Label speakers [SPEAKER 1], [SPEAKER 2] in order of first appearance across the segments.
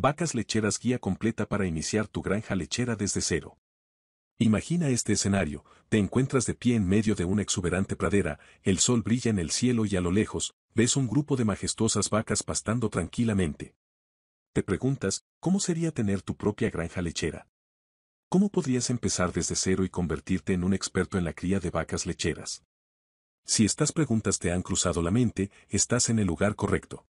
[SPEAKER 1] Vacas lecheras guía completa para iniciar tu granja lechera desde cero. Imagina este escenario, te encuentras de pie en medio de una exuberante pradera, el sol brilla en el cielo y a lo lejos, ves un grupo de majestuosas vacas pastando tranquilamente. Te preguntas, ¿cómo sería tener tu propia granja lechera? ¿Cómo podrías empezar desde cero y convertirte en un experto en la cría de vacas lecheras? Si estas preguntas te han cruzado la mente, estás en el lugar correcto.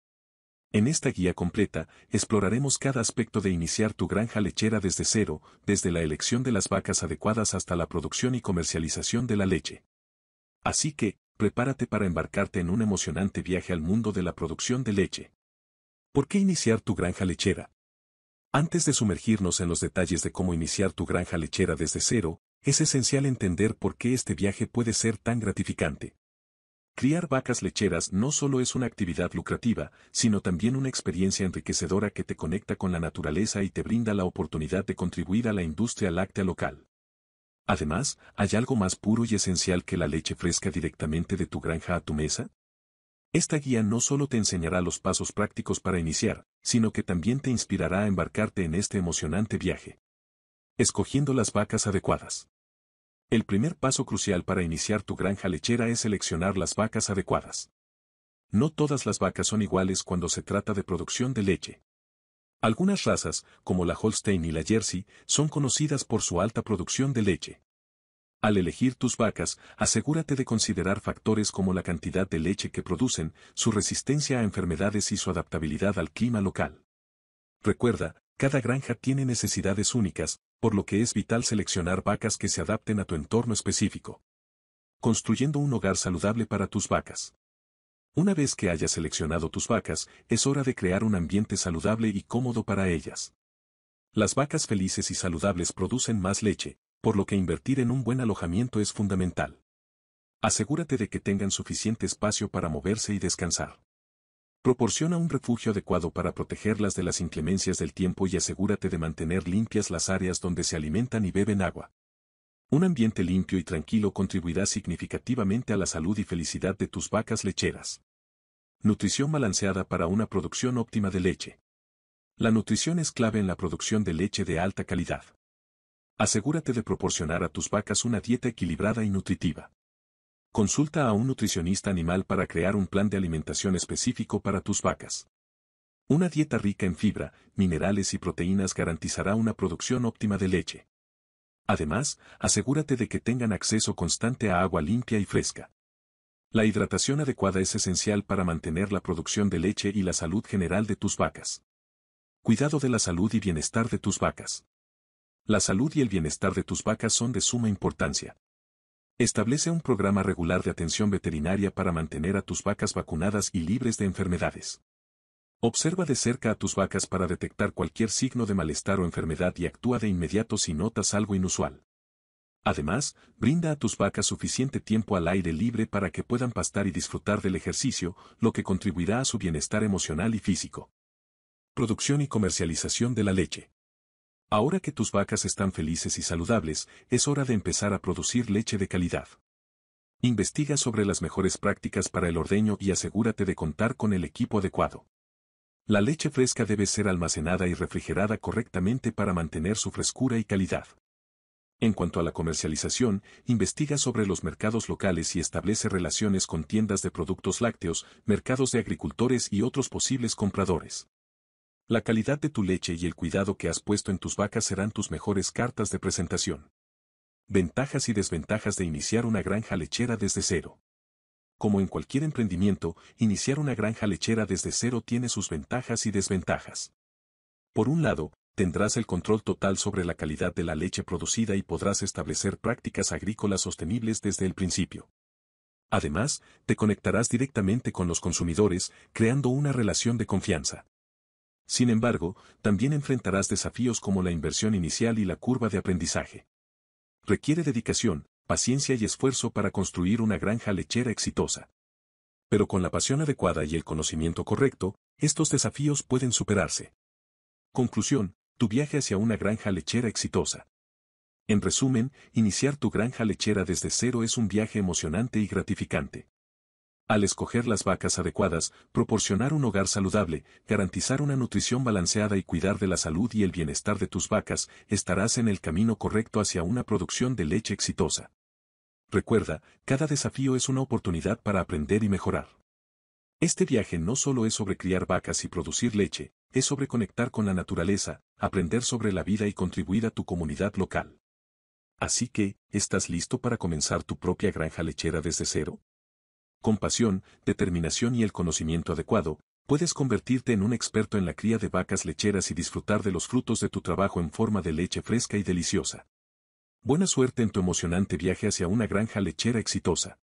[SPEAKER 1] En esta guía completa, exploraremos cada aspecto de iniciar tu granja lechera desde cero, desde la elección de las vacas adecuadas hasta la producción y comercialización de la leche. Así que, prepárate para embarcarte en un emocionante viaje al mundo de la producción de leche. ¿Por qué iniciar tu granja lechera? Antes de sumergirnos en los detalles de cómo iniciar tu granja lechera desde cero, es esencial entender por qué este viaje puede ser tan gratificante. Criar vacas lecheras no solo es una actividad lucrativa, sino también una experiencia enriquecedora que te conecta con la naturaleza y te brinda la oportunidad de contribuir a la industria láctea local. Además, ¿hay algo más puro y esencial que la leche fresca directamente de tu granja a tu mesa? Esta guía no solo te enseñará los pasos prácticos para iniciar, sino que también te inspirará a embarcarte en este emocionante viaje. Escogiendo las vacas adecuadas. El primer paso crucial para iniciar tu granja lechera es seleccionar las vacas adecuadas. No todas las vacas son iguales cuando se trata de producción de leche. Algunas razas, como la Holstein y la Jersey, son conocidas por su alta producción de leche. Al elegir tus vacas, asegúrate de considerar factores como la cantidad de leche que producen, su resistencia a enfermedades y su adaptabilidad al clima local. Recuerda, cada granja tiene necesidades únicas, por lo que es vital seleccionar vacas que se adapten a tu entorno específico. Construyendo un hogar saludable para tus vacas. Una vez que hayas seleccionado tus vacas, es hora de crear un ambiente saludable y cómodo para ellas. Las vacas felices y saludables producen más leche, por lo que invertir en un buen alojamiento es fundamental. Asegúrate de que tengan suficiente espacio para moverse y descansar. Proporciona un refugio adecuado para protegerlas de las inclemencias del tiempo y asegúrate de mantener limpias las áreas donde se alimentan y beben agua. Un ambiente limpio y tranquilo contribuirá significativamente a la salud y felicidad de tus vacas lecheras. Nutrición balanceada para una producción óptima de leche. La nutrición es clave en la producción de leche de alta calidad. Asegúrate de proporcionar a tus vacas una dieta equilibrada y nutritiva. Consulta a un nutricionista animal para crear un plan de alimentación específico para tus vacas. Una dieta rica en fibra, minerales y proteínas garantizará una producción óptima de leche. Además, asegúrate de que tengan acceso constante a agua limpia y fresca. La hidratación adecuada es esencial para mantener la producción de leche y la salud general de tus vacas. Cuidado de la salud y bienestar de tus vacas. La salud y el bienestar de tus vacas son de suma importancia. Establece un programa regular de atención veterinaria para mantener a tus vacas vacunadas y libres de enfermedades. Observa de cerca a tus vacas para detectar cualquier signo de malestar o enfermedad y actúa de inmediato si notas algo inusual. Además, brinda a tus vacas suficiente tiempo al aire libre para que puedan pastar y disfrutar del ejercicio, lo que contribuirá a su bienestar emocional y físico. Producción y comercialización de la leche. Ahora que tus vacas están felices y saludables, es hora de empezar a producir leche de calidad. Investiga sobre las mejores prácticas para el ordeño y asegúrate de contar con el equipo adecuado. La leche fresca debe ser almacenada y refrigerada correctamente para mantener su frescura y calidad. En cuanto a la comercialización, investiga sobre los mercados locales y establece relaciones con tiendas de productos lácteos, mercados de agricultores y otros posibles compradores. La calidad de tu leche y el cuidado que has puesto en tus vacas serán tus mejores cartas de presentación. Ventajas y desventajas de iniciar una granja lechera desde cero. Como en cualquier emprendimiento, iniciar una granja lechera desde cero tiene sus ventajas y desventajas. Por un lado, tendrás el control total sobre la calidad de la leche producida y podrás establecer prácticas agrícolas sostenibles desde el principio. Además, te conectarás directamente con los consumidores, creando una relación de confianza. Sin embargo, también enfrentarás desafíos como la inversión inicial y la curva de aprendizaje. Requiere dedicación, paciencia y esfuerzo para construir una granja lechera exitosa. Pero con la pasión adecuada y el conocimiento correcto, estos desafíos pueden superarse. Conclusión, tu viaje hacia una granja lechera exitosa. En resumen, iniciar tu granja lechera desde cero es un viaje emocionante y gratificante. Al escoger las vacas adecuadas, proporcionar un hogar saludable, garantizar una nutrición balanceada y cuidar de la salud y el bienestar de tus vacas, estarás en el camino correcto hacia una producción de leche exitosa. Recuerda, cada desafío es una oportunidad para aprender y mejorar. Este viaje no solo es sobre criar vacas y producir leche, es sobre conectar con la naturaleza, aprender sobre la vida y contribuir a tu comunidad local. Así que, ¿estás listo para comenzar tu propia granja lechera desde cero? Con pasión, determinación y el conocimiento adecuado, puedes convertirte en un experto en la cría de vacas lecheras y disfrutar de los frutos de tu trabajo en forma de leche fresca y deliciosa. Buena suerte en tu emocionante viaje hacia una granja lechera exitosa.